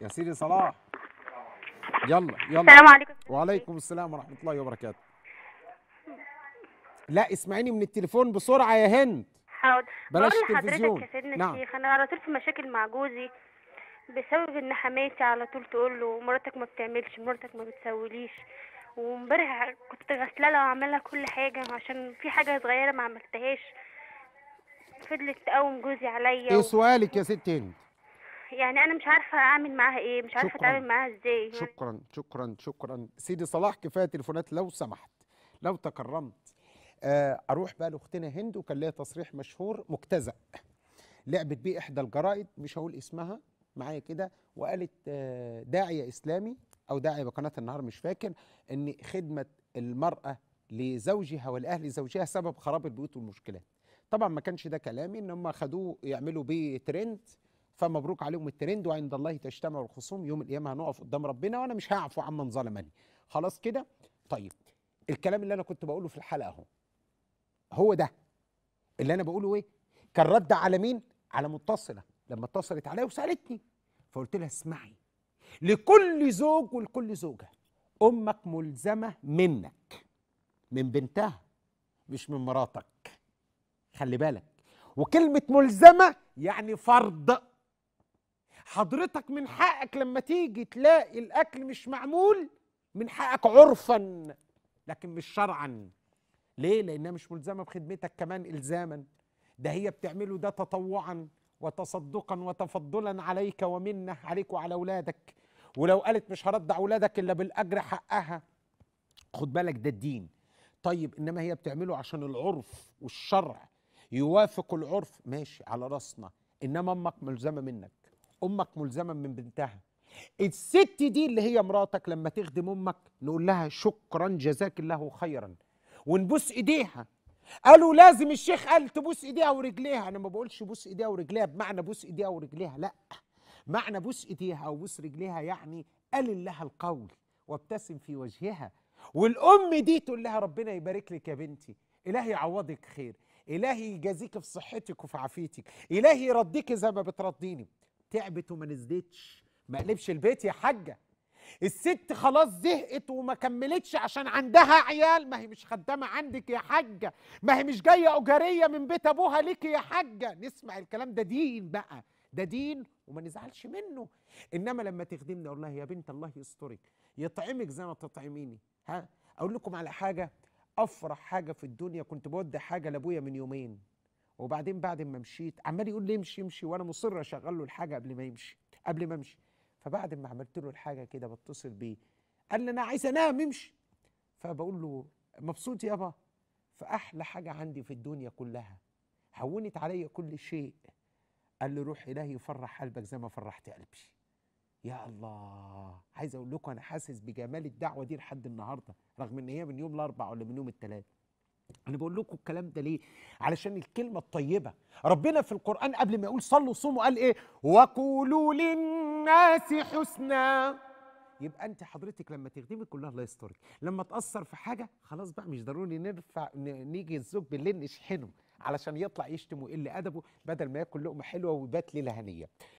يا سيدي صلاح يلا يلا السلام عليكم وعليكم السلام ورحمه الله وبركاته لا اسمعيني من التليفون بسرعه يا هند حاضر بلاش التلفزيون حضرتك يا سيدنا نعم. الشيخ انا على طول في مشاكل مع جوزي بسبب ان حماتي على طول تقول له مراتك ما بتعملش مراتك ما بتسويليش وامبارح كنت غسلالها وعملها كل حاجه عشان في حاجه صغيره ما عملتهاش فضلت تقوم جوزي عليا ايه سؤالك يا ست هند يعني انا مش عارفه اعمل معاها ايه مش عارفه اتعامل معاها ازاي شكرا شكرا شكرا سيدي صلاح كفايه تليفونات لو سمحت لو تكرمت آه اروح بقى لاختنا هند وكان ليها تصريح مشهور مجتزأ لعبت بيه احدى الجرائد مش هقول اسمها معايا كده وقالت آه، داعيه اسلامي او داعيه بقناه النهار مش فاكر ان خدمه المراه لزوجها والاهل زوجها سبب خراب البيوت والمشكلات طبعا ما كانش ده كلامي ان هم خدوه يعملوا بيه ترند فمبروك عليهم الترند وعند الله تجتمع الخصوم يوم القيامه هنقف قدام ربنا وانا مش هعفو عمن ظلمني خلاص كده طيب الكلام اللي انا كنت بقوله في الحلقه اهو هو ده اللي انا بقوله ايه كان رد على مين على متصله لما اتصلت عليا وسالتني فقلت لها اسمعي لكل زوج ولكل زوجه امك ملزمه منك من بنتها مش من مراتك خلي بالك وكلمه ملزمه يعني فرض حضرتك من حقك لما تيجي تلاقي الاكل مش معمول من حقك عرفا لكن مش شرعا ليه لانها مش ملزمه بخدمتك كمان الزاما ده هي بتعمله ده تطوعا وتصدقا وتفضلا عليك ومنه عليك وعلى اولادك ولو قالت مش هردع اولادك الا بالاجر حقها خد بالك ده الدين طيب انما هي بتعمله عشان العرف والشرع يوافق العرف ماشي على راسنا انما امك ملزمه منك امك ملزمه من بنتها الست دي اللي هي مراتك لما تخدم امك نقول لها شكرا جزاك الله خيرا ونبوس ايديها قالوا لازم الشيخ قال تبوس ايديها ورجليها انا ما بقولش بوس ايديها ورجليها بمعنى بوس ايديها ورجليها لا معنى بوس ايديها وبوس رجليها يعني قال لها القول وابتسم في وجهها والام دي تقول لها ربنا يبارك لك يا بنتي الهي يعوضك خير الهي يجازيك في صحتك وفي عافيتك الهي يرضيك زي ما بترضيني تعبت وما نزلتش ما قلبش البيت يا حاجه الست خلاص زهقت وما كملتش عشان عندها عيال ما هي مش خدامه عندك يا حاجه ما هي مش جايه اجاريه من بيت ابوها ليكي يا حاجه نسمع الكلام ده دين بقى ده دين وما نزعلش منه انما لما تخدمني اقول لها يا بنت الله يسترك يطعمك زي ما تطعميني ها اقول لكم على حاجه افرح حاجه في الدنيا كنت بودي حاجه لابويا من يومين وبعدين بعد ما مشيت عمال يقول لي امشي امشي وانا مصر اشغل له الحاجه قبل ما يمشي قبل ما امشي فبعد ما عملت له الحاجه كده بتصل بيه قال لي انا عايز انام امشي فبقول له مبسوط يابا فاحلى حاجه عندي في الدنيا كلها هونت عليا كل شيء قال لي روح الهي يفرح قلبك زي ما فرحت قلبي يا الله عايز اقول لكم انا حاسس بجمال الدعوه دي لحد النهارده رغم ان هي من يوم الاربعاء ولا من يوم الثلاثاء انا بقول لكم الكلام ده ليه علشان الكلمه الطيبه ربنا في القران قبل ما يقول صلوا صوموا قال ايه وقولوا للناس حسنا يبقى انت حضرتك لما تخدمي كلها الله يسترك لما تاثر في حاجه خلاص بقى مش ضروري نرفع نيجي الزوج بالليل نشحنه علشان يطلع يشتم ويقل ادبه بدل ما ياكل لقمه حلوه ويبات ليله هنيه